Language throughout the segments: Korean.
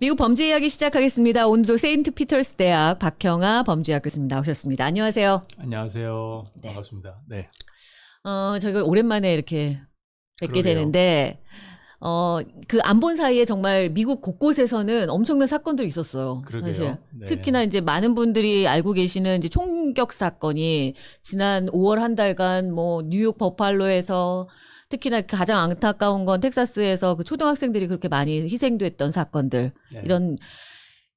미국 범죄 이야기 시작하겠습니다. 오늘도 세인트 피터스 대학 박형아 범죄학 교수님 나오셨습니다. 안녕하세요. 안녕하세요. 네. 반갑습니다. 네. 어, 저희가 오랜만에 이렇게 뵙게 그러게요. 되는데 어, 그 안 본 사이에 정말 미국 곳곳에서는 엄청난 사건들이 있었어요. 그러게요. 사실. 네. 특히나 이제 많은 분들이 알고 계시는 이제 총격 사건이 지난 5월 한 달간 뭐 뉴욕 버팔로에서 특히나 그 가장 안타까운 건 텍사스에서 그 초등학생들이 그렇게 많이 희생됐던 사건들 네. 이런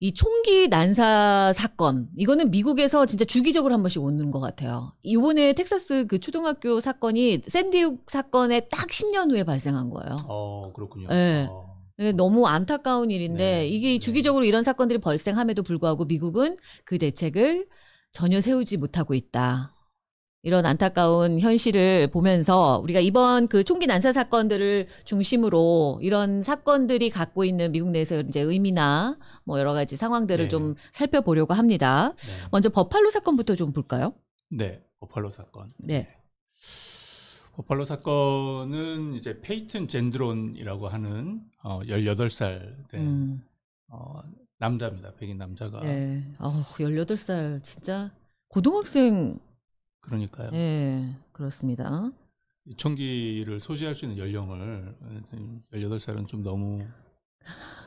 이 총기 난사 사건 이거는 미국에서 진짜 주기적으로 한 번씩 오는 것 같아요. 이번에 텍사스 그 초등학교 사건이 샌디욱 사건에 딱 10년 후에 발생한 거예요. 어 그렇군요. 네. 어. 예, 너무 안타까운 일인데 네. 이게 네. 주기적으로 이런 사건들이 발생함에도 불구하고 미국은 그 대책을 전혀 세우지 못하고 있다. 이런 안타까운 현실을 보면서 우리가 이번 그 총기 난사 사건들을 중심으로 이런 사건들이 갖고 있는 미국 내에서 이제 의미나 뭐 여러 가지 상황들을 네. 좀 살펴보려고 합니다. 네. 먼저 버팔로 사건부터 좀 볼까요? 네, 버팔로 사건. 네. 네. 버팔로 사건은 이제 페이튼 젠드론이라고 하는 어 18살 된 음. 어, 남자입니다. 백인 남자가. 네. 어, 18살 진짜 고등학생 그러니까요. 예, 그렇습니다. 총기를 소지할 수 있는 연령을 18살은 음, 좀 너무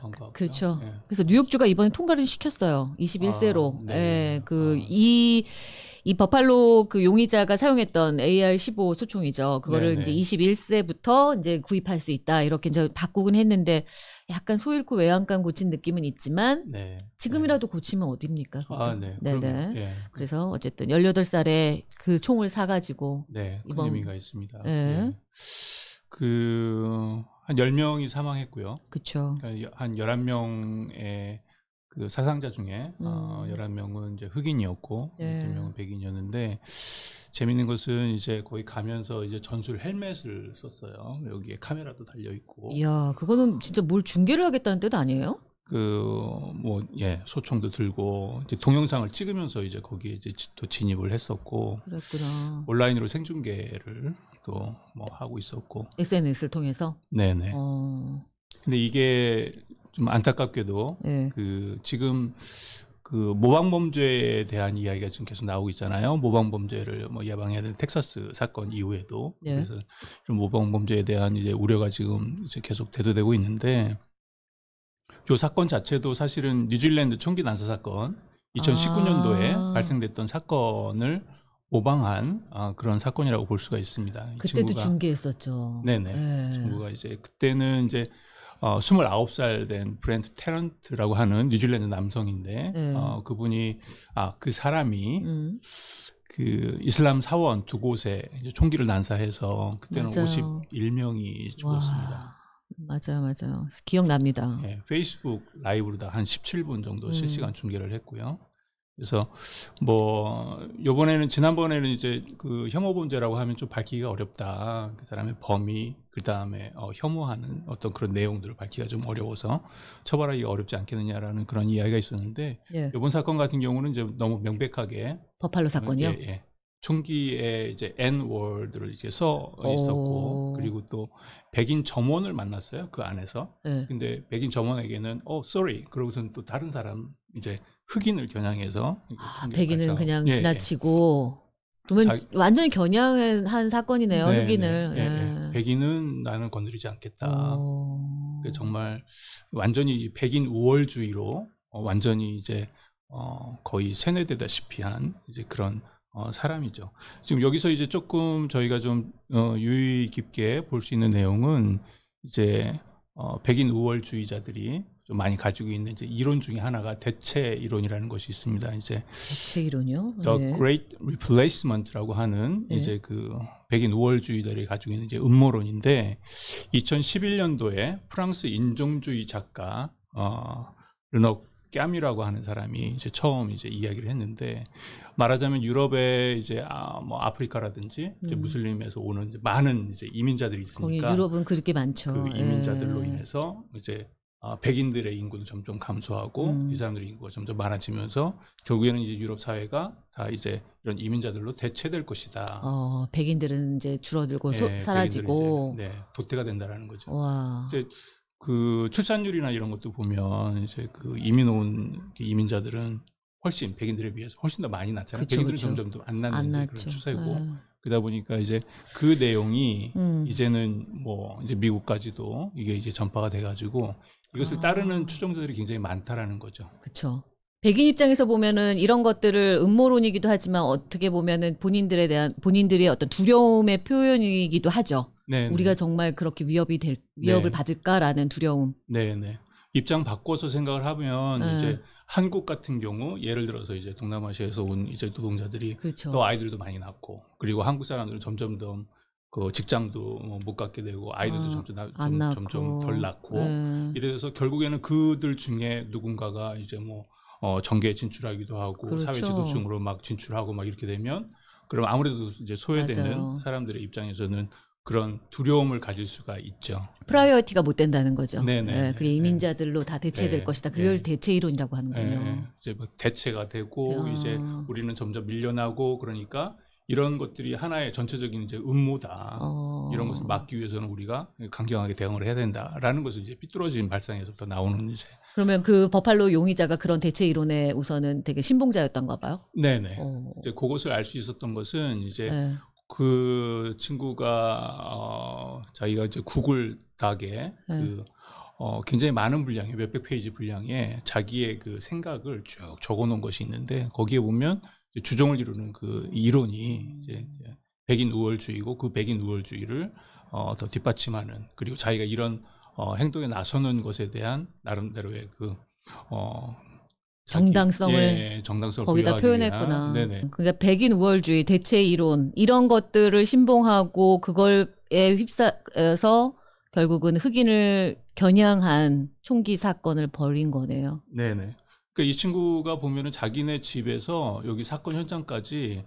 아, 그렇죠. 예. 그래서 뉴욕주가 이번에 통과를 시켰어요. 21세로. 아, 네. 예, 그이 아. 이 버팔로 그 용의자가 사용했던 AR-15 소총이죠. 그거를 네네. 네. 이제 21세부터 이제 구입할 수 있다. 이렇게 이제 바꾸긴 했는데 약간 소잃고 외양간 고친 느낌은 있지만 네. 지금이라도 네. 고치면 어딥니까? 아, 네. 네네. 그러 예. 그래서 어쨌든 18살에 그 총을 사가지고 네, 이번... 의미가 있습니다. 예. 예. 그한 10명이 사망했고요. 그렇죠. 한 11명의 그 사상자 중에 어, 음. 어, 11명은 이제 흑인이었고 네. 2명은 백인이었는데 재밌는 것은 이제 거기 가면서 이제 전술 헬멧을 썼어요. 여기에 카메라도 달려 있고. 야 그거는 진짜 뭘 중계를 하겠다는 뜻 아니에요? 그 뭐예 소총도 들고 이제 동영상을 찍으면서 이제 거기에 이제 또 진입을 했었고 그랬구나. 온라인으로 생중계를 또 뭐 하고 있었고 SNS를 통해서 네네 어. 근데 이게 좀 안타깝게도 네. 그 지금 그 모방 범죄에 대한 이야기가 지금 계속 나오고 있잖아요. 모방 범죄를 뭐 예방해야 될 텍사스 사건 이후에도 네. 그래서 좀 모방 범죄에 대한 이제 우려가 지금 이제 계속 대두되고 있는데 요 사건 자체도 사실은 뉴질랜드 총기 난사 사건 2019년도에 아. 발생됐던 사건을 모방한 아, 그런 사건이라고 볼 수가 있습니다. 그때도 중계했었죠. 네네. 네. 예. 정부가 이제 그때는 이제 어, 29살 된 브랜트 테런트라고 하는 뉴질랜드 남성인데 음. 어, 그분이 아그 사람이 음. 그 이슬람 사원 두 곳에 총기를 난사해서 그때는 맞아요. 51명이 죽었습니다. 와, 맞아요, 맞아요. 기억납니다. 네, 페이스북 라이브로 다한 17분 정도 음. 실시간 중계를 했고요. 그래서 뭐 요번에는 지난번에는 이제 그 혐오 범죄라고 하면 좀 밝히기가 어렵다. 그 사람의 범위, 그다음에 어 혐오하는 어떤 그런 내용들을 밝히기가 좀 어려워서 처벌하기 어렵지 않겠느냐라는 그런 이야기가 있었는데 예. 요번 사건 같은 경우는 이제 너무 명백하게 버팔로 사건이요. 어, 예, 예. 총기에 이제 N 월드를 이제 써 있었고 오. 그리고 또 백인 점원을 만났어요 그 안에서 네. 근데 백인 점원에게는 어 쏘리 그러고선 또 다른 사람 이제 흑인을 겨냥해서 아, 백인은 발사. 그냥 예, 예. 지나치고 그러면 자 완전히 겨냥한 사건이네요 네, 흑인을 네, 네, 네. 예. 백인은 나는 건드리지 않겠다 그러니까 정말 완전히 백인 우월주의로 어, 완전히 이제 어, 거의 세뇌되다시피 한 이제 그런 어, 사람이죠. 지금 여기서 이제 조금 저희가 좀 어, 유의 깊게 볼 수 있는 내용은 이제 어, 백인 우월주의자들이 좀 많이 가지고 있는 이제 이론 중에 하나가 대체 이론이라는 것이 있습니다. 이제 대체 이론요? The 네. Great Replacement라고 하는 네. 이제 그 백인 우월주의자들이 가지고 있는 이제 음모론인데 2011년도에 프랑스 인종주의 작가 어, 르노 꺄이라고 하는 사람이 이제 처음 이제 이야기를 했는데 말하자면 유럽에 이제 아, 뭐 아프리카라든지 이제 음. 무슬림에서 오는 이제 많은 이제 이민자들이 있으니까 유럽은 그렇게 많죠. 그 이민자들로 예. 인해서 이제 아, 백인들의 인구도 점점 감소하고 음. 이 사람들의 인구가 점점 많아지면서 결국에는 이제 유럽 사회가 다 이제 이런 이민자들로 대체될 것이다. 어, 백인들은 이제 줄어들고 네, 소, 예, 사라지고 이제, 네, 도태가 된다라는 거죠. 와. 이제 그 출산율이나 이런 것도 보면 이제 그 이민 온 그 이민자들은 훨씬 백인들에 비해서 훨씬 더 많이 났잖아요. 백인들은 점점 더안 낳는 안 그런 추세고 아. 그러다 보니까 이제 그 내용이 음. 이제는 뭐 이제 미국까지도 이게 이제 전파가 돼가지고 이것을 아. 따르는 추종자들이 굉장히 많다라는 거죠. 그렇죠. 백인 입장에서 보면은 이런 것들을 음모론이기도 하지만 어떻게 보면은 본인들에 대한 본인들의 어떤 두려움의 표현이기도 하죠. 네네. 우리가 정말 그렇게 위협이 될 위협을 네. 받을까라는 두려움. 네, 네. 입장 바꿔서 생각을 하면 네. 이제 한국 같은 경우 예를 들어서 이제 동남아시아에서 온 이제 노동자들이 그렇죠. 또 아이들도 많이 낳고 그리고 한국 사람들은 점점 더그 직장도 뭐 못 갖게 되고 아이들도 아, 점점 나, 좀, 점점 덜 낳고 네. 이래서 결국에는 그들 중에 누군가가 이제 뭐 어, 정계에 진출하기도 하고 그렇죠. 사회 지도층으로 막 진출하고 막 이렇게 되면 그럼 아무래도 이제 소외되는 맞아요. 사람들의 입장에서는 그런 두려움을 가질 수가 있죠. 프라이어티가 못 된다는 거죠. 네네. 네, 예, 네, 그게 네. 이민자들로 네. 다 대체될 네. 것이다. 그걸 대체 이론이라고 하는군요. 이제 뭐 대체가 되고 야. 이제 우리는 점점 밀려나고 그러니까 이런 것들이 하나의 전체적인 이제 음모다. 어. 이런 것을 막기 위해서는 우리가 강경하게 대응을 해야 된다라는 것은 이제 삐뚤어진 발상에서부터 나오는 이제. 그러면 그 버팔로 용의자가 그런 대체 이론에 우선은 되게 신봉자였던가 봐요. 네네. 어. 이제 그것을 알 수 있었던 것은 이제 그 친구가 어, 자기가 이제 구글 닭에 네. 그 어, 굉장히 많은 분량의 몇백 페이지 분량의 자기의 그 생각을 쭉 적어 놓은 것이 있는데 거기에 보면 주종을 이루는 그 이론이 이제 백인 우월주의고 그 백인 우월주의를 어, 더 뒷받침하는 그리고 자기가 이런 어, 행동에 나서는 것에 대한 나름대로의 그 어, 정당성을 예, 정당성을 거기다 표현했구나. 네네. 그러니까 백인 우월주의, 대체 이론 이런 것들을 신봉하고 그걸에 휩싸여서 결국은 흑인을 겨냥한 총기 사건을 벌인 거네요. 네네. 그러니까 이 친구가 보면은 자기네 집에서 여기 사건 현장까지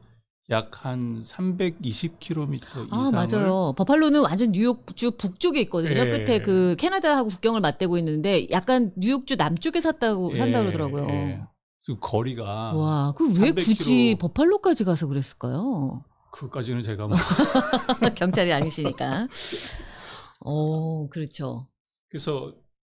약한 320km 이상아 맞아요. 버팔로는 완전 뉴욕주 북쪽에 있거든요. 예. 끝에 그 캐나다하고 국경을 맞대고 있는데 약간 뉴욕주 남쪽에 샀다고 예. 산다 그러더라고요. 예. 그 거리가 와, 그 왜 굳이 버팔로까지 가서 그랬을까요? 그까지는 제가 뭐 경찰이 아니시니까. 어, 그렇죠. 그래서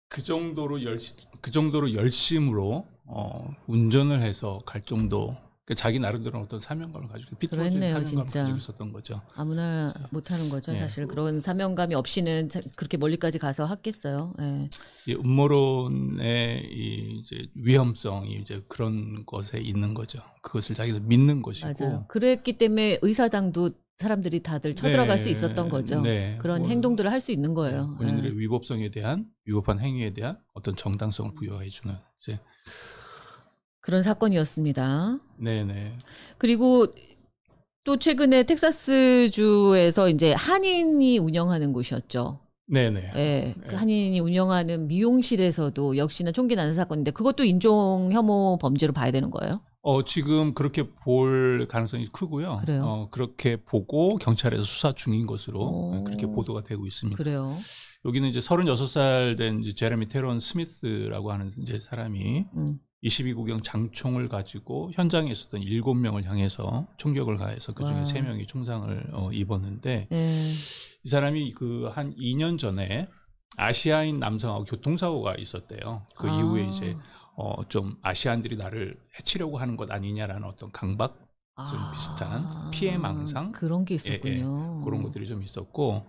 그 정도로 열그 심 정도로 열심으로 어, 운전을 해서 갈 정도 그러니까 자기 나름대로 어떤 사명감을 가지고 비뚤어진 사명감을 진짜. 가지고 있었던 거죠. 아무나 그렇죠. 못하는 거죠. 예. 사실 그런 사명감이 없이는 그렇게 멀리까지 가서 했겠어요. 예. 이 음모론의 이 이제 위험성이 이제 그런 것에 있는 거죠. 그것을 자기는 믿는 것이고. 맞아요. 그랬기 때문에 의사당도 사람들이 다들 쳐들어갈 네, 수 있었던 거죠. 네, 그런 뭐, 행동들을 할 수 있는 거예요. 네. 본인들의 네. 위법성에 대한 위법한 행위에 대한 어떤 정당성을 부여해 주는 이제 그런 사건이었습니다. 네네. 그리고 또 최근에 텍사스주에서 이제 한인이 운영하는 곳이었죠. 네네. 예. 그 네. 한인이 운영하는 미용실에서도 역시나 총기 나는 사건인데 그것도 인종 혐오 범죄로 봐야 되는 거예요? 어, 지금 그렇게 볼 가능성이 크고요. 그래요? 어, 그렇게 보고 경찰에서 수사 중인 것으로 오. 네, 그렇게 보도가 되고 있습니다. 그래요. 여기는 이제 36살 된 이제 제레미 테론 스미스라고 하는 이제 사람이 음. 22구경 장총을 가지고 현장에 있었던 7명을 향해서 총격을 가해서 그 중에 와. 3명이 총상을 어, 입었는데 네. 이 사람이 그 한 2년 전에 아시아인 남성하고 교통사고가 있었대요. 그 아. 이후에 이제 어, 좀 아시안들이 나를 해치려고 하는 것 아니냐라는 어떤 강박 좀 아. 비슷한 피해 망상 그런 게 있었군요. 예, 예. 그런 것들이 좀 있었고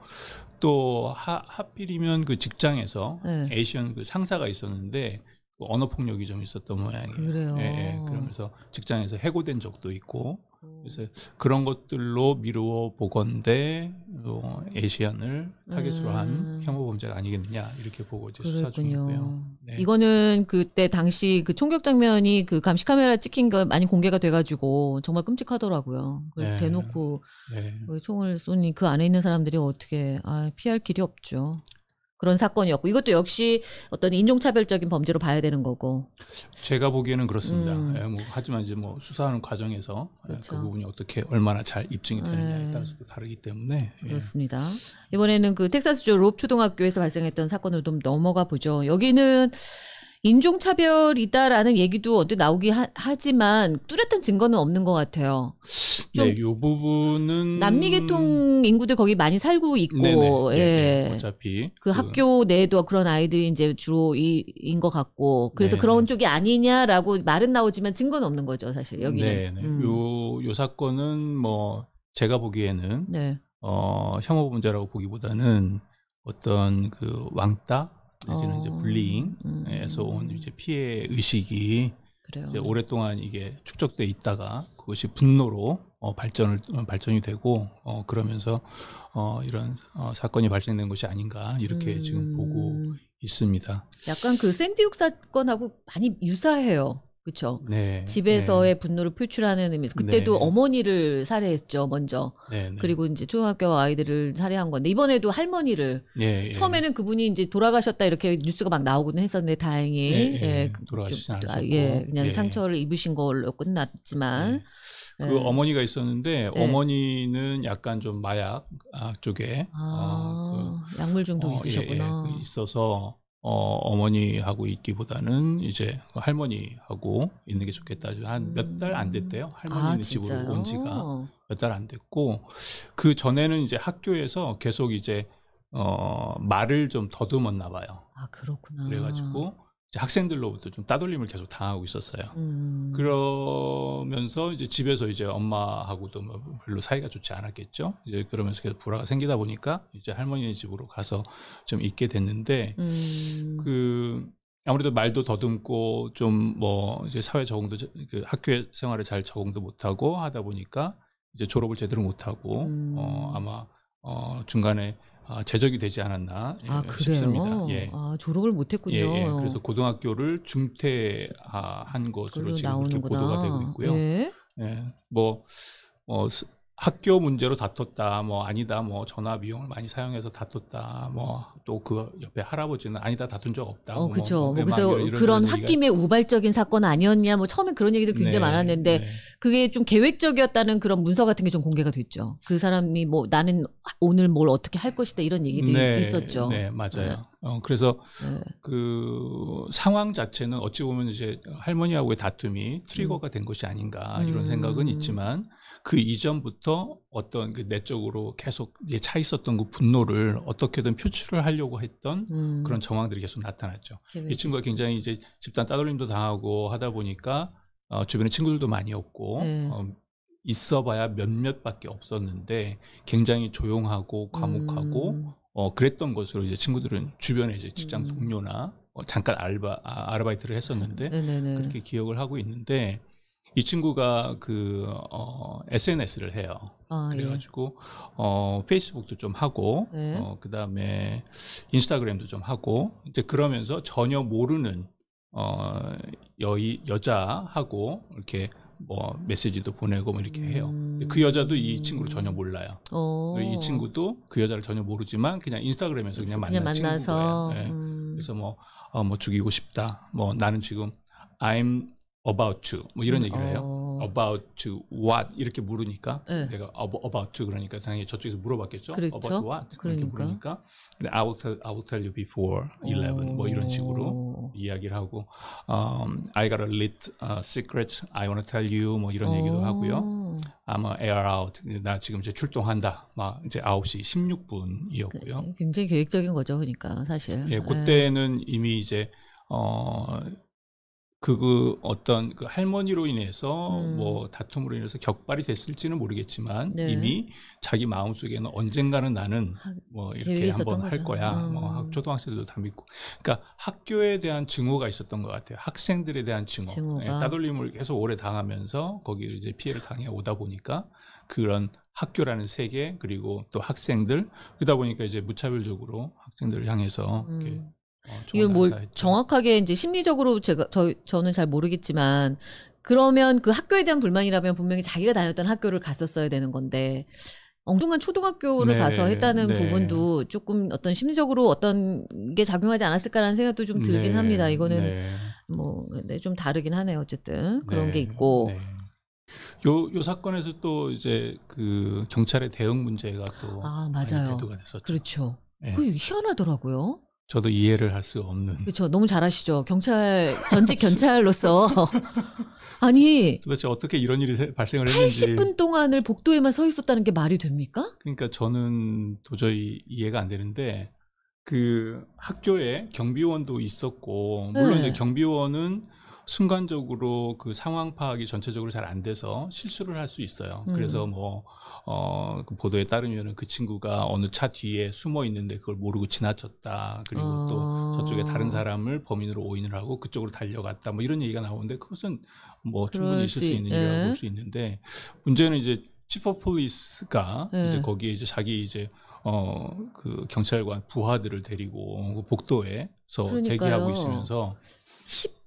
또 하, 하필이면 그 직장에서 네. 예. 에이시언 그 상사가 있었는데 그 언어 폭력이 좀 있었던 모양이에요. 그래요. 예, 예. 그러면서 직장에서 해고된 적도 있고 음. 그래서 그런 것들로 미루어 보건데 어, 에시안을 타겟으로 음. 한 혐오 범죄가 아니겠느냐 이렇게 보고 이제 그랬군요. 수사 중이고요. 네. 이거는 그때 당시 그 총격 장면이 그 감시 카메라 찍힌 거 많이 공개가 돼가지고 정말 끔찍하더라고요. 그걸 네. 대놓고 네. 그 총을 쏘니 그 안에 있는 사람들이 어떻게 아, 피할 길이 없죠. 그런 사건이었고 이것도 역시 어떤 인종차별적인 범죄로 봐야 되는 거고. 제가 보기에는 그렇습니다. 음. 예, 뭐 하지만 이제 뭐 수사하는 과정에서 예, 그 그렇죠. 그 부분이 어떻게 얼마나 잘 입증이 되느냐에 네. 따라서도 다르기 때문에 예. 그렇습니다. 이번에는 그 텍사스주 롭 초등학교에서 발생했던 사건으로 좀 넘어가 보죠. 여기는 인종차별이다라는 얘기도 어디 나오긴 하, 지만 뚜렷한 증거는 없는 것 같아요. 네, 요 부분은 남미 계통 인구들 거기 많이 살고 있고, 네네, 네. 예, 예. 예, 어차피 그, 그, 학교 내에도 그런 아이들이 이제 주로 인것 같고, 그래서 네네. 그런 쪽이 아니냐라고 말은 나오지만 증거는 없는 거죠, 사실 여기는. 네, 네. 음. 요, 요 사건은 뭐 제가 보기에는 네. 어, 혐오 문제라고 보기보다는 어떤 그 왕따 내지는 어. 이제 블링에서온 음. 이제 피해 의식이 그래요. 이제 오랫동안 이게 축적돼 있다가 그것이 분노로 어, 발전을 어, 발전이 되고 어, 그러면서 어, 이런 어, 사건이 발생된 것이 아닌가 이렇게 음. 지금 보고 음. 있습니다. 약간 그 샌디욱 사건하고 많이 유사해요. 그렇죠. 네, 집에서의 네. 분노를 표출하는 의미에서 그때도 네. 어머니를 살해했죠 먼저. 네, 네. 그리고 이제 초등학교 아이들을 살해한 건데 이번에도 할머니를 예, 예. 처음에는 그분이 이제 돌아가셨다 이렇게 뉴스가 막 나오고는 했었는데 다행히 예, 예. 돌아가시지 아, 않고 예, 그냥 상처를 입으신 걸로 끝났지만 그 어머니가 있었는데 어머니는 약간 좀 마약 아, 쪽에 아, 어, 그, 약물 중독 어, 있으셨구나 예, 예, 있어서 어, 어머니하고 있기보다는 이제 그 할머니하고 있는 게 좋겠다. 한 몇 달안 음. 됐대요. 할머니 아, 있는 진짜요? 집으로 온 지가 몇 달 안 됐고 그 전에는 이제 학교에서 계속 이제 어, 말을 좀 더듬었나 봐요. 아, 그렇구나. 그래가지고 학생들로부터 좀 따돌림을 계속 당하고 있었어요. 음. 그러면서 이제 집에서 이제 엄마하고도 뭐 별로 사이가 좋지 않았겠죠. 이제 그러면서 계속 불화가 생기다 보니까 이제 할머니 집으로 가서 좀 있게 됐는데 음. 그 아무래도 말도 더듬고 좀 뭐 이제 사회 적응도 그 학교 생활에 잘 적응도 못하고 하다 보니까 이제 졸업을 제대로 못하고 어, 음. 어 아마 어 중간에 아, 제적이 되지 않았나 예, 아, 싶습니다. 예. 아, 졸업을 못했군요. 예, 예. 그래서 고등학교를 중퇴한 것으로 지금 이렇게 보도가 되고 있고요. 예. 예. 뭐 어, 학교 문제로 다퉜다 뭐 아니다 뭐 전화 비용을 많이 사용해서 다퉜다 뭐 또 그 옆에 할아버지는 아니다 다툰 적 없다 어, 그쵸죠 뭐, 뭐, 뭐 그래서 그런 학김의 우발적인 사건 아니었냐 뭐 처음에 그런 얘기들 굉장히 네, 많았는데 네. 그게 좀 계획적이었다는 그런 문서 같은 게 좀 공개가 됐죠. 그 사람이 뭐 나는 오늘 뭘 어떻게 할 것이다 이런 얘기들이 네, 있었죠. 네 맞아요. 네. 어, 그래서 네. 그 상황 자체는 어찌 보면 이제 할머니하고의 다툼이 트리거가 음. 된 것이 아닌가 이런 생각은 음. 있지만 그 이전부터 어떤 그 내적으로 계속 차 있었던 그 분노를 어떻게든 표출을 하려고 했던 음. 그런 정황들이 계속 나타났죠. 이 친구가 굉장히 이제 집단 따돌림도 당하고 하다 보니까 어, 주변에 친구들도 많이 없고 네. 어, 있어봐야 몇몇밖에 없었는데 굉장히 조용하고 과묵하고 음. 어, 그랬던 것으로 이제 친구들은 주변에 이제 직장 음. 동료나 어, 잠깐 알바, 아, 아르바이트를 했었는데 네네네. 네, 네. 그렇게 기억을 하고 있는데 이 친구가 그, 어, SNS를 해요. 아, 예. 그래가지고, 예. 어, 페이스북도 좀 하고, 예. 어, 그 다음에 인스타그램도 좀 하고, 이제 그러면서 전혀 모르는, 어, 여, 여자하고 이렇게 뭐 메시지도 보내고 뭐 이렇게 해요. 근데 그 여자도 이 친구를 전혀 몰라요. 오. 어. 이 친구도 그 여자를 전혀 모르지만 그냥 인스타그램에서 그냥 만난 그냥 만나서. 친구예요. 네. 음. 그래서 뭐뭐 어, 뭐 죽이고 싶다. 뭐 나는 지금 I'm about to 뭐 이런 음, 얘기를 해요. 어. about to what 이렇게 물으니까 네. 내가 about to 그러니까 당연히 저쪽에서 물어봤겠죠. 그렇죠? about what 그러니까. 이렇게 물으니까 I will tell, I will tell you before 11뭐 이런 식으로 이야기를 하고 um, I got a lit uh, secret I wanna tell you 뭐 이런 오. 얘기도 어. 하고요. 아마 air out 나 지금 이제 출동한다. 막 이제 9시 16분이었고요. 그, 굉장히 계획적인 거죠, 그러니까 사실. 예, 예. 그때는 이미 이제 어 그, 그 어떤 그 할머니로 인해서 음. 뭐 다툼으로 인해서 격발이 됐을지는 모르겠지만 네. 이미 자기 마음 속에는 언젠가는 나는 뭐 이렇게 한번 할 거야. 뭐 음. 뭐 초등학생들도 다 믿고. 그러니까 학교에 대한 증오가 있었던 것 같아요. 학생들에 대한 증오. 예, 따돌림을 계속 오래 당하면서 거기 이제 피해를 당해 오다 보니까 그런 학교라는 세계 그리고 또 학생들 그러다 보니까 이제 무차별적으로 학생들을 향해서 음. 어, 이게뭘 정확하게 이제 심리적으로 제가 저 저는 잘 모르겠지만 그러면 그 학교에 대한 불만이라면 분명히 자기가 다녔던 학교를 갔었어야 되는 건데 엉뚱한 초등학교를 네, 가서 했다는 네. 부분도 조금 어떤 심리적으로 어떤 게 작용하지 않았을까라는 생각도 좀 들긴 네, 합니다. 이거는 네. 뭐 근데 좀 다르긴 하네요. 어쨌든 그런 네, 게 있고. 네. 요, 요 사건에서 또 이제 그 경찰의 대응 문제가 또 아, 맞아요. 대두가 됐었죠. 그렇죠. 그 희한하더라고요. 저도 이해를 할 수 없는. 그렇죠. 너무 잘하시죠. 경찰 전직 경찰로서 아니 도대체 어떻게 이런 일이 발생을 했는지 80분 동안을 복도에만 서 있었다는 게 말이 됩니까? 그러니까 저는 도저히 이해가 안 되는데 그 학교에 경비원도 있었고 물론 네. 이제 경비원은 순간적으로 그 상황 파악이 전체적으로 잘 안 돼서 실수를 할 수 있어요. 음. 그래서 뭐, 어, 그 보도에 따르면 은그 친구가 어느 차 뒤에 숨어 있는데 그걸 모르고 지나쳤다. 그리고 어. 또 아. 저쪽에 다른 사람을 범인으로 오인을 하고 그쪽으로 달려갔다. 뭐 이런 얘기가 나오는데 그것은 뭐 충분히 있을 수 있는 일이라고 예. 볼수 있는데 문제는 이제 치퍼폴리스가 네. 예. 이제 거기에 이제 자기 이제 어그 경찰관 부하들을 데리고 그 복도에서 그러니까요. 대기하고 있으면서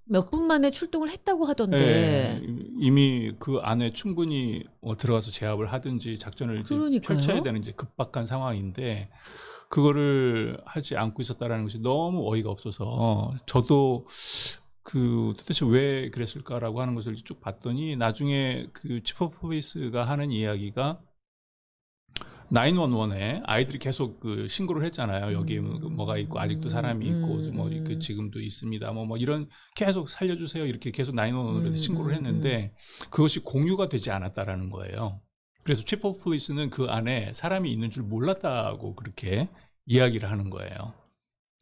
몇분 만에 출동을 했다고 하던데 예, 이미 그 안에 충분히 어, 들어가서 제압을 하든지 작전을 펼쳐야 되는 이제 급박한 상황인데 그거를 하지 않고 있었다라는 것이 너무 어이가 없어서 저도 그 도대체 왜 그랬을까라고 하는 것을 쭉 봤더니 나중에 그 치퍼 포이스가 하는 이야기가 911에 아이들이 계속 그 신고를 했잖아요. 여기 음. 그 뭐가 있고 아직도 사람이 음. 있고 뭐 음. 이렇게 지금도 있습니다. 뭐뭐 뭐 이런 계속 살려주세요 이렇게 계속 911에 음. 신고를 음. 했는데 그것이 공유가 되지 않았다라는 거예요. 그래서 치퍼 플리스는 그 안에 사람이 있는 줄 몰랐다고 그렇게 이야기를 하는 거예요.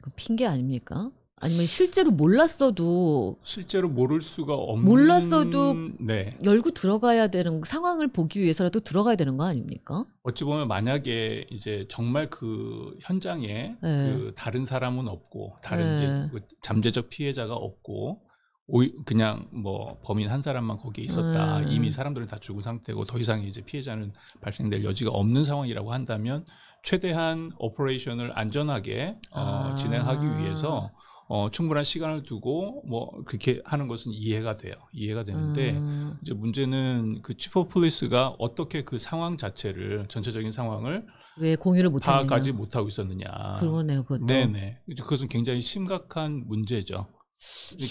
그 핑계 아닙니까? 아니면 실제로 몰랐어도 실제로 모를 수가 없는 몰랐어도 네. 열고 들어가야 되는 상황을 보기 위해서라도 들어가야 되는 거 아닙니까? 어찌 보면 만약에 이제 정말 그 현장에 네. 그 다른 사람은 없고 다른 네. 이제 그 잠재적 피해자가 없고 그냥 뭐 범인 한 사람만 거기에 있었다 네. 이미 사람들은 다 죽은 상태고 더 이상 이제 피해자는 발생될 여지가 없는 상황이라고 한다면 최대한 오퍼레이션을 안전하게 어, 아. 어, 진행하기 위해서 어, 충분한 시간을 두고 뭐 그렇게 하는 것은 이해가 돼요. 이해가 되는데 음. 이제 문제는 그 치퍼 폴리스가 어떻게 그 상황 자체를 전체적인 상황을 왜 공유를 못 파악하지 못하고 있었느냐. 그러네요, 그것 네네. 그것은 굉장히 심각한 문제죠.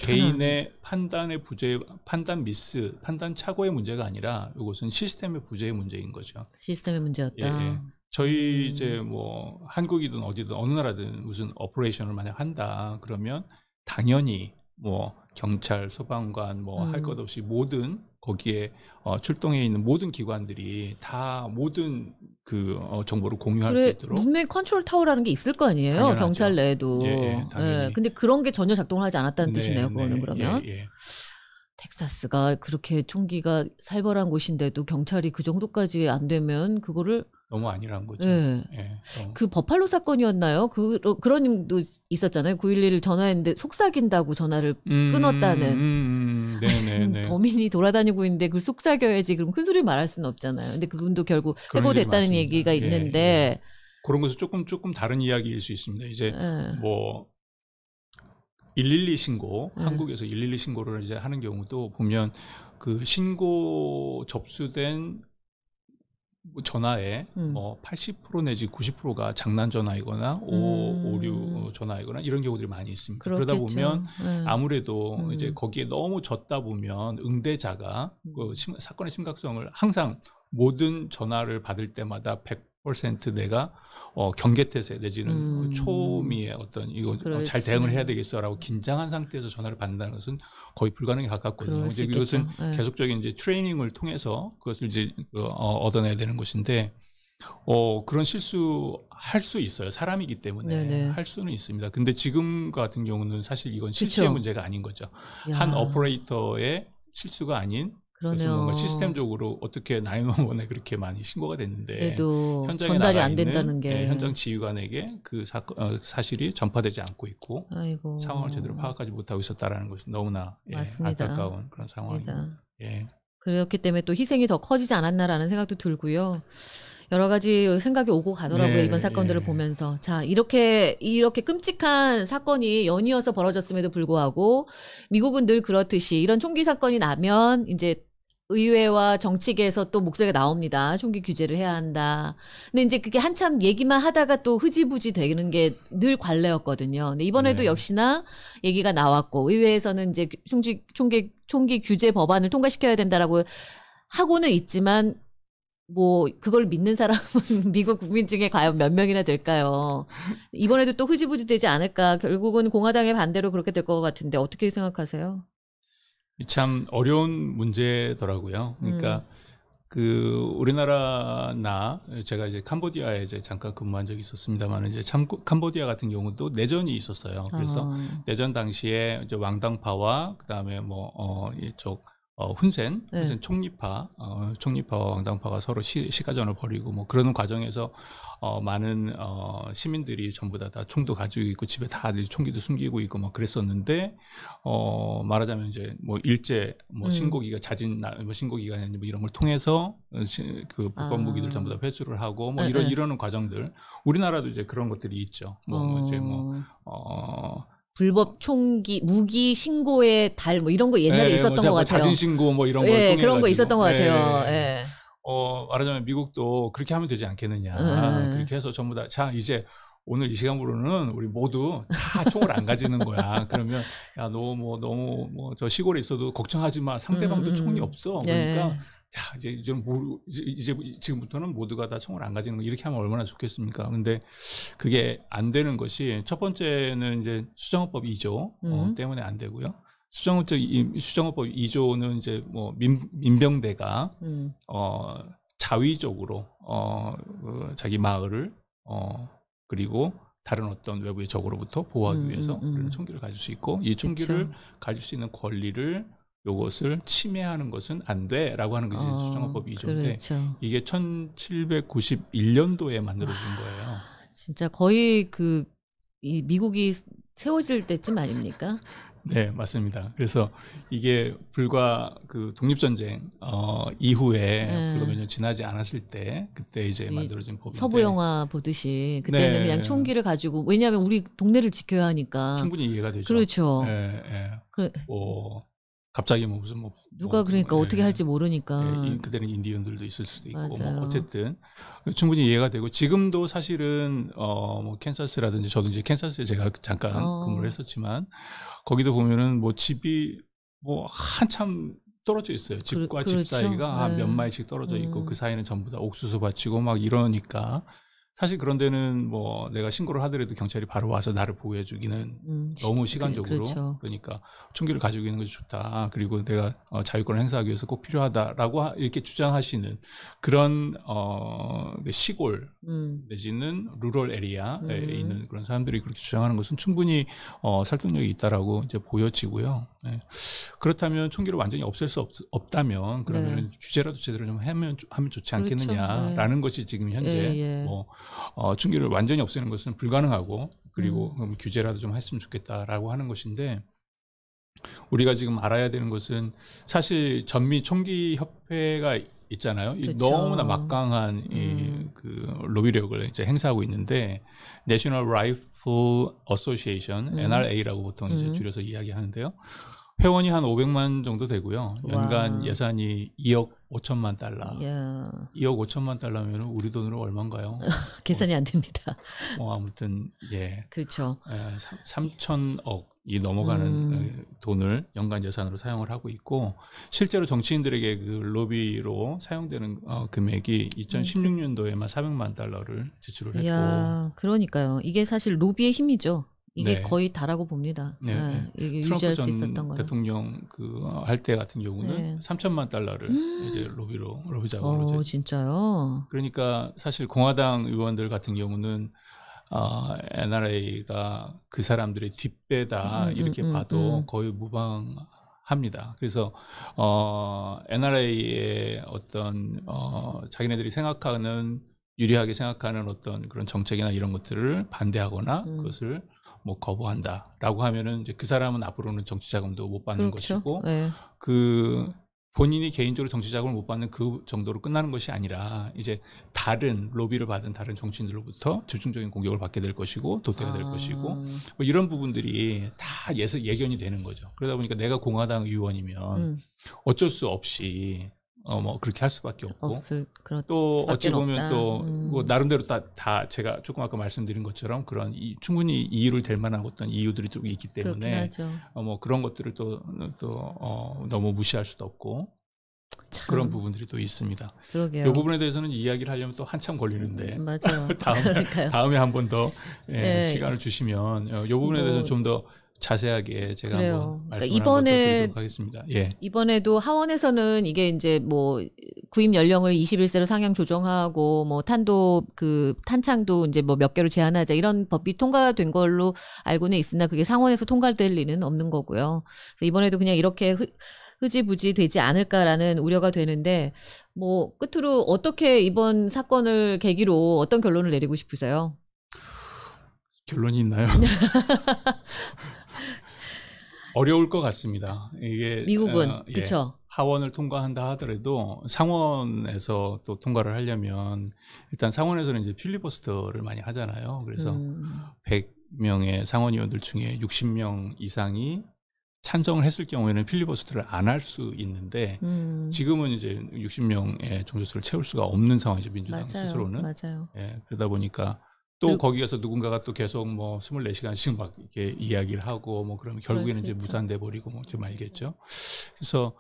개인의 판단의 부재, 판단 미스, 판단 착오의 문제가 아니라 이것은 시스템의 부재의 문제인 거죠. 시스템의 문제였다. 예, 예. 저희 이제 뭐 한국이든 어디든 어느 나라든 무슨 오퍼레이션을 만약 한다 그러면 당연히 뭐 경찰, 소방관 뭐할것 음. 없이 모든 거기에 어, 출동해 있는 모든 기관들이 다 모든 그 어, 정보를 공유할 그래, 수 있도록 분명히 컨트롤 타워라는 게 있을 거 아니에요 당연하죠. 경찰 내에도 예, 예, 예, 근데 그런 게 전혀 작동을 하지 않았다는 네, 뜻이네요 그거는 네, 그러면 예, 예. 텍사스가 그렇게 총기가 살벌한 곳인데도 경찰이 그 정도까지 안 되면 그거를 너무 아니란 거죠. 네. 네, 그 버팔로 사건이었나요? 그 그런 일도 있었잖아요. 911 전화했는데 속삭인다고 전화를 음, 끊었다는. 음, 음, 음. 네, 네, 네 범인이 돌아다니고 있는데 그걸 속삭여야지. 그럼 큰 소리 말할 수는 없잖아요. 근데 그분도 결국 해고됐다는 얘기가 예, 있는데 예, 예. 그런 것은 조금 조금 다른 이야기일 수 있습니다. 이제 예. 뭐112 신고 음. 한국에서 112 신고를 이제 하는 경우도 보면 그 신고 접수된 전화에 음. 뭐80% 내지 90%가 장난 전화이거나 음. 오, 류 어, 전화이거나 이런 경우들이 많이 있습니다. 그렇겠죠. 그러다 보면 네. 음. 아무래도 이제 거기에 너무 졌다 보면 응대자가 음. 그 심, 사건의 심각성을 항상 모든 전화를 받을 때마다 100 퍼센트 내가 어, 경계태세 내지는 음. 초미의 어떤 이거 어, 잘 대응을 해야 되겠어라고 긴장한 상태에서 전화를 받는다는 것은 거의 불가능에 가깝거든요. 이제 이것은 네. 계속적인 이제 트레이닝을 통해서 그것을 이제 어, 어 얻어내야 되는 것인데 어, 그런 실수 할 수 있어요. 사람이기 때문에 네네. 네. 할 수는 있습니다. 근데 지금 같은 경우는 사실 이건 실수의 그쵸? 문제가 아닌 거죠. 야. 한 오퍼레이터의 실수가 아닌 그래서 뭔가 시스템적으로 어떻게 911에 그렇게 많이 신고가 됐는데 현장에 전달이 안 된다는 게 네, 현장 지휘관에게 그 사, 어, 사실이 전파되지 않고 있고 아이고. 상황을 제대로 파악하지 못하고 있었다라는 것이 너무나 예, 안타까운 그런 상황입니다. 예. 그렇기 때문에 또 희생이 더 커지지 않았나라는 생각도 들고요. 여러 가지 생각이 오고 가더라고요 네, 이번 예. 사건들을 예. 보면서 자 이렇게 이렇게 끔찍한 사건이 연이어서 벌어졌음에도 불구하고 미국은 늘 그렇듯이 이런 총기 사건이 나면 이제 의회와 정치계에서 또 목소리가 나옵니다. 총기 규제를 해야 한다. 근데 이제 그게 한참 얘기만 하다가 또 흐지부지 되는 게 늘 관례였거든요. 근데 이번에도 네. 역시나 얘기가 나왔고 의회에서는 이제 총기 총기 총기 규제 법안을 통과시켜야 된다라고 하고는 있지만 뭐 그걸 믿는 사람은 미국 국민 중에 과연 몇 명이나 될까요? 이번에도 또 흐지부지 되지 않을까? 결국은 공화당의 반대로 그렇게 될 것 같은데 어떻게 생각하세요? 참 어려운 문제더라고요. 그러니까 음. 그 우리나라나 제가 이제 캄보디아에 이제 잠깐 근무한 적이 있었습니다만 이제 참 캄보디아 같은 경우도 내전이 있었어요. 그래서 아. 내전 당시에 이제 왕당파와 그다음에 뭐어 이쪽 어, 훈센, 네. 훈센 총리파, 어, 총리파 왕당파가 서로 시, 시가전을 벌이고 뭐 그러는 과정에서 어, 많은 어, 시민들이 전부 다, 다 총도 가지고 있고 집에 다 총기도 숨기고 있고 막 그랬었는데 어, 말하자면 이제 뭐 일제 뭐 음. 신고기가 자진 뭐 신고기가 뭐 이런 걸 통해서 어, 시, 그 불법 무기들 아. 전부 다 회수를 하고 뭐 네, 이런 네. 이러는 과정들 우리나라도 이제 그런 것들이 있죠. 뭐 어. 이제 뭐 어, 어 불법 총기 무기 신고의 달 뭐 이런 거 옛날에 예, 예 있었던 뭐, 것 뭐 같아요. 자진 신고 뭐 이런 거 예, 그런 거 있었던 것 예, 같아요. 예, 예. 어 말하자면 미국도 그렇게 하면 되지 않겠느냐 아, 그렇게 해서 전부 다 자 이제 오늘 이시간으로는 우리 모두 다 총을 안 가지는 거야. 그러면 야너뭐 너무 뭐 저 시골에 있어도 걱정하지 마. 상대방도 음, 음. 총이 음. 없어. 그러니까 예. 자, 이제 이제 모르 이제 지금부터는 모두가 다 총을 안 가지는 거 이렇게 하면 얼마나 좋겠습니까? 근데 그게 안 되는 것이 첫 번째는 이제 수정법 2조 어, 음. 어, 때문에 안 되고요. 수정법 수정법 2조는 이제 뭐 민, 민병대가 음. 어 자위적으로 어 그 자기 마을을 어 그리고 다른 어떤 외부의 적으로부터 보호하기 음, 위해서 우리는 음, 음. 총기를 가질 수 있고 이 총기를 그쵸. 가질 수 있는 권리를 요것을 침해하는 것은 안 돼라고 하는 것이 어, 수정헌법 2조인데 그렇죠. 이게 1791년도에 만들어진 아, 거예요. 진짜 거의 그이 미국이 세워질 때쯤 아닙니까? 네, 맞습니다. 그래서 이게 불과 그 독립전쟁 어 이후에 네. 불과 몇 년 지나지 않았을 때 그때 이제 만들어진 법인데 서부 영화 보듯이 그때는 네. 그냥 총기를 가지고 왜냐하면 우리 동네를 지켜야 하니까 충분히 이해가 되죠. 그렇죠. 예, 예. 그래. 뭐 갑자기 뭐 무슨 뭐 누가 뭐, 그러니까 뭐, 어떻게 예. 할지 모르니까 예, 그때는 인디언들도 있을 수도 있고 뭐 어쨌든 충분히 이해가 되고 지금도 사실은 어뭐 캔사스라든지 저도 이제 캔사스에 제가 잠깐 어. 근무를 했었지만 거기도 보면은 뭐 집이 뭐 한참 떨어져 있어요. 집과 그, 그렇죠. 집 사이가 네. 몇 마일씩 떨어져 있고 음. 그 사이는 전부 다 옥수수 밭이고 막 이러니까 사실 그런 데는 뭐 내가 신고를 하더라도 경찰이 바로 와서 나를 보호해 주기는 음, 너무 시간적으로 그렇죠. 그러니까 총기를 가지고 있는 것이 좋다. 아, 그리고 내가 어, 자유권을 행사하기 위해서 꼭 필요하다라고 하, 이렇게 주장하시는 그런 어 네, 시골 음. 내지는 루럴 에리아에 음. 있는 그런 사람들이 그렇게 주장하는 것은 충분히 어 설득력이 있다라고 이제 보여지고요. 네. 그렇다면 총기를 완전히 없앨 수 없, 다면 그러면 네. 규제라도 제대로 좀 하면 하면 좋지 그렇죠. 않겠느냐라는 그렇죠. 네. 것이 지금 현재 예, 예. 뭐 어, 충격을 완전히 없애는 것은 불가능하고 그리고 음. 규제라도 좀 했으면 좋겠다라고 하는 것인데 우리가 지금 알아야 되는 것은 사실 전미 총기 협회가 있잖아요. 그쵸. 너무나 막강한 음. 이그 로비력을 이제 행사하고 있는데 National Rifle Association 음. (NRA)라고 보통 이제 음. 줄여서 이야기하는데요. 회원이 한 500만 정도 되고요. 연간 와. 예산이 2억 5천만 달러. 야. 2억 5천만 달러면 우리 돈으로 얼마인가요? 계산이 안 됩니다. 뭐 아무튼 예. 그렇죠. 예, 3천억이 넘어가는 음. 예, 돈을 연간 예산으로 사용을 하고 있고 실제로 정치인들에게 그 로비로 사용되는 어, 금액이 2016년도에만 400만 달러를 지출을 했고. 야, 그러니까요. 이게 사실 로비의 힘이죠. 이게 네. 거의 다라고 봅니다. 네. 네. 네. 이게 유지할 수 있었던 대통령 그 할 때 같은 경우는 네. 3천만 달러를 음. 이제 로비로 로비 자금으로 어, 진짜요. 그러니까 사실 공화당 의원들 같은 경우는 아, 어, NRA가 그 사람들의 뒷배다 음, 음 이렇게 음, 봐도 음. 거의 무방합니다. 그래서 어, NRA의 어떤 어, 자기네들이 생각하는 유리하게 생각하는 어떤 그런 정책이나 이런 것들을 반대하거나 음. 그것을 뭐 거부한다라고 하면은 이제 그 사람은 앞으로는 정치 자금도 못 받는 그렇죠? 것이고 네. 그 본인이 개인적으로 정치 자금을 못 받는 그 정도로 끝나는 것이 아니라 이제 다른 로비를 받은 다른 정치인들로부터 집중적인 공격을 받게 될 것이고 도태가 아. 될 것이고 뭐 이런 부분들이 다 예서 예견이 되는 거죠. 그러다 보니까 내가 공화당 의원이면 음. 어쩔 수 없이 어뭐 그렇게 할 수밖에 없고 없을, 또 어찌 보면 또 음. 뭐 나름대로 다, 다 제가 조금 아까 말씀드린 것처럼 그런 이, 충분히 이유를 될 만한 어떤 이유들이 좀 있기 때문에 어뭐 그런 것들을 또 또 어, 너무 무시할 수도 없고 참. 그런 부분들이 또 있습니다. 그러게요. 이 부분에 대해서는 이야기를 하려면 또 한참 걸리는데 음, 맞아요. 다음에 다음에 한 번더 예, 네. 시간을 주시면 이 어, 부분에 뭐 대해서 는 좀더 자세하게 제가 그래요. 그러니까 한번 말씀을 그러니까 이번에 드리도록 하겠습니다. 예. 이번에도 하원에서는 이게 이제 뭐 구입 연령을 21세로 상향 조정하고 뭐 탄도 그 탄창도 이제 뭐 몇 개로 제한하자 이런 법이 통과된 걸로 알고는 있으나 그게 상원에서 통과될 리는 없는 거고요. 그래서 이번에도 그냥 이렇게 흐, 흐지부지 되지 않을까라는 우려가 되는데 뭐 끝으로 어떻게 이번 사건을 계기로 어떤 결론을 내리고 싶으세요? 결론이 있나요? 어려울 것 같습니다. 이게 미국은 어, 예, 그렇죠. 하원을 통과한다 하더라도 상원에서 또 통과를 하려면 일단 상원에서는 이제 필리버스터를 많이 하잖아요. 그래서 음. 100명의 상원의원들 중에 60명 이상이 찬성을 했을 경우에는 필리버스터를 안 할 수 있는데 음. 지금은 이제 60명의 종조수를 채울 수가 없는 상황이죠 민주당 맞아요. 스스로는. 맞아요. 예, 그러다 보니까 또 거기에서 누군가가 또 계속 뭐 24시간씩 막 이렇게 이야기를 하고 뭐 그러면 결국에는 이제 무산돼 버리고 뭐좀 말겠죠. 그래서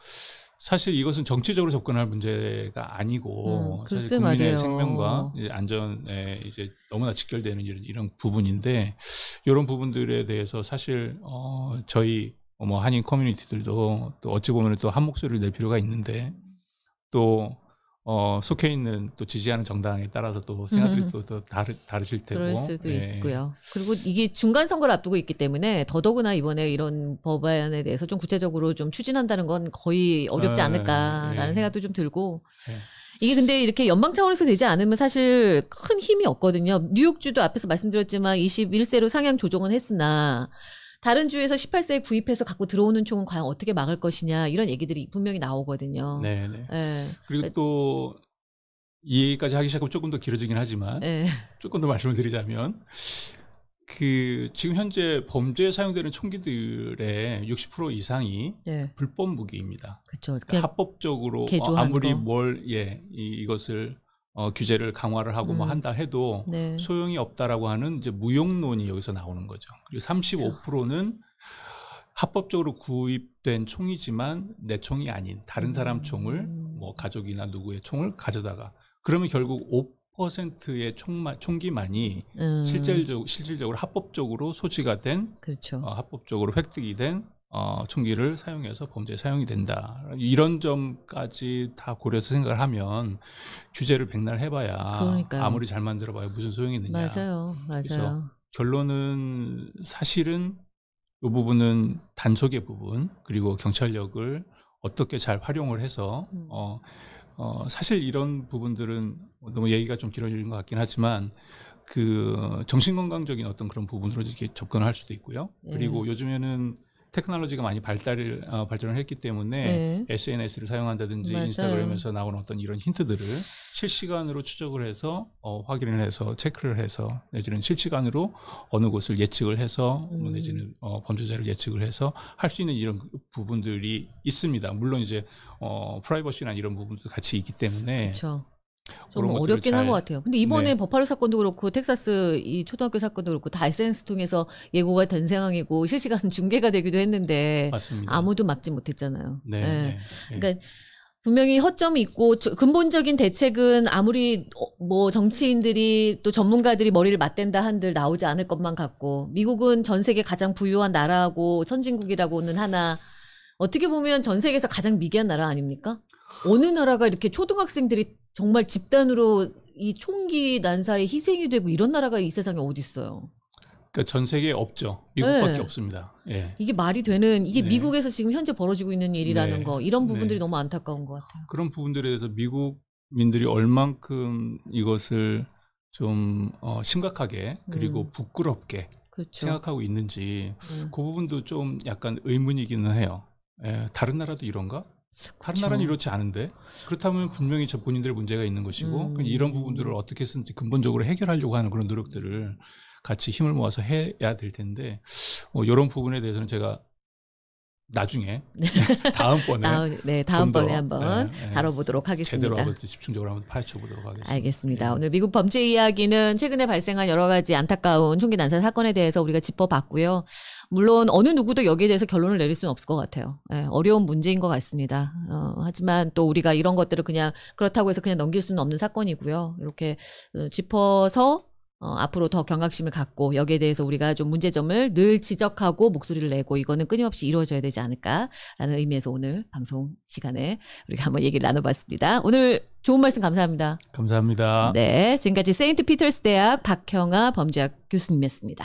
사실 이것은 정치적으로 접근할 문제가 아니고 음, 사실 국민의 말이에요. 생명과 안전에 이제 너무나 직결되는 이런, 이런 부분인데 이런 부분들에 대해서 사실 어 저희 뭐 한인 커뮤니티들도 또 어찌 보면 또 한 목소리를 낼 필요가 있는데 또 어, 속해 있는 또 지지하는 정당에 따라서 또 생각들이 음. 또, 또 다르, 다르실 테고. 그럴 수도 예. 있고요. 그리고 이게 중간 선거를 앞두고 있기 때문에 더더구나 이번에 이런 법안에 대해서 좀 구체적으로 좀 추진한다는 건 거의 어렵지 아, 않을까라는 예. 생각도 좀 들고. 예. 이게 근데 이렇게 연방 차원에서 되지 않으면 사실 큰 힘이 없거든요. 뉴욕주도 앞에서 말씀드렸지만 21세로 상향 조정은 했으나 다른 주에서 18세에 구입해서 갖고 들어오는 총은 과연 어떻게 막을 것이냐 이런 얘기들이 분명히 나오거든요. 네. 네. 그리고 그러니까 또이 얘기까지 하기 시작하면 조금 더 길어지긴 하지만 네. 조금 더 말씀을 드리자면 그 지금 현재 범죄에 사용되는 총기들의 60% 이상이 네. 불법 무기입니다. 그렇죠. 그러니까 합법적으로 어, 아무리 뭘 예, 이것을 어, 규제를 강화를 하고 뭐 음. 뭐 한다 해도 네. 소용이 없다라고 하는 이제 무용론이 여기서 나오는 거죠. 그리고 35%는 그렇죠. 합법적으로 구입된 총이지만 내 총이 아닌 다른 사람 음. 총을 뭐 가족이나 누구의 총을 가져다가 그러면 결국 5%의 총만 총기만이 음. 실질적, 실질적으로 합법적으로 소지가 된 그렇죠. 어, 합법적으로 획득이 된 어, 총기를 사용해서 범죄에 사용이 된다. 이런 점까지 다 고려해서 생각을 하면 규제를 백날 해봐야 그러니까요. 아무리 잘 만들어봐야 무슨 소용이 있느냐. 맞아요, 맞아요. 그래서 결론은 사실은 이 부분은 단속의 부분 그리고 경찰력을 어떻게 잘 활용을 해서 음. 어, 어 사실 이런 부분들은 너무 얘기가 좀 길어지는 것 같긴 하지만 그 정신건강적인 어떤 그런 부분으로 이렇게 접근할 수도 있고요. 예. 그리고 요즘에는 테크놀로지가 많이 발달을 어, 발전을 했기 때문에 네. SNS를 사용한다든지 맞아요. 인스타그램에서 나온 어떤 이런 힌트들을 실시간으로 추적을 해서 어, 확인을 해서 체크를 해서 내지는 실시간으로 어느 곳을 예측을 해서 뭐 음. 내지는 어, 범죄자를 예측을 해서 할 수 있는 이런 부분들이 있습니다. 물론 이제 어, 프라이버시나 이런 부분도 같이 있기 때문에 그쵸. 좀 어렵긴 한 것 같아요. 근데 이번에 네. 버팔로 사건도 그렇고 텍사스 이 초등학교 사건도 그렇고 다 SNS 통해서 예고가 된 상황이고 실시간 중계가 되기도 했는데 맞습니다. 아무도 막지 못했잖아요. 네. 예. 네. 네. 그러니까 분명히 허점이 있고 근본적인 대책은 아무리 어, 뭐 정치인들이 또 전문가들이 머리를 맞댄다 한들 나오지 않을 것만 같고 미국은 전 세계 가장 부유한 나라고 하 선진국이라고는 하나 어떻게 보면 전 세계에서 가장 미개한 나라 아닙니까? 어느 나라가 이렇게 초등학생들이 정말 집단으로 이 총기 난사에 희생이 되고 이런 나라가 이 세상에 어디 있어요? 그러니까 전 세계에 없죠. 미국밖에 네. 없습니다. 예. 이게 말이 되는 이게 네. 미국에서 지금 현재 벌어지고 있는 일이라는 네. 거 이런 네. 부분들이 너무 안타까운 것 같아요. 그런 부분들에 대해서 미국민들이 얼만큼 이것을 좀 어, 심각하게 그리고 음. 부끄럽게 그렇죠. 생각하고 있는지 음. 그 부분도 좀 약간 의문이기는 해요. 예, 다른 나라도 이런가? 다른 그 그렇죠. 나라는 이렇지 않은데 그렇다면 분명히 저 본인들의 문제가 있는 것이고 음. 그러니까 이런 부분들을 어떻게 쓰는지 근본적으로 해결하려고 하는 그런 노력들을 같이 힘을 모아서 해야 될 텐데 어, 이런 부분에 대해서는 제가 나중에 네. 다음번에 아, 네 다음번에 한번 네, 네. 다뤄보도록 하겠습니다. 제대로 볼지 집중적으로 한번 파헤쳐 보도록 하겠습니다. 알겠습니다. 네. 오늘 미국 범죄 이야기는 최근에 발생한 여러 가지 안타까운 총기 난사 사건에 대해서 우리가 짚어봤고요. 물론 어느 누구도 여기에 대해서 결론을 내릴 수는 없을 것 같아요. 예, 어려운 문제인 것 같습니다. 어, 하지만 또 우리가 이런 것들을 그냥 그렇다고 해서 그냥 넘길 수는 없는 사건이고요. 이렇게 어, 짚어서 어, 앞으로 더 경각심을 갖고 여기에 대해서 우리가 좀 문제점을 늘 지적하고 목소리를 내고 이거는 끊임없이 이루어져야 되지 않을까라는 의미에서 오늘 방송 시간에 우리가 한번 얘기를 나눠봤습니다. 오늘 좋은 말씀 감사합니다. 감사합니다. 네, 지금까지 세인트 피터스 대학 박형아 범죄학 교수님이었습니다.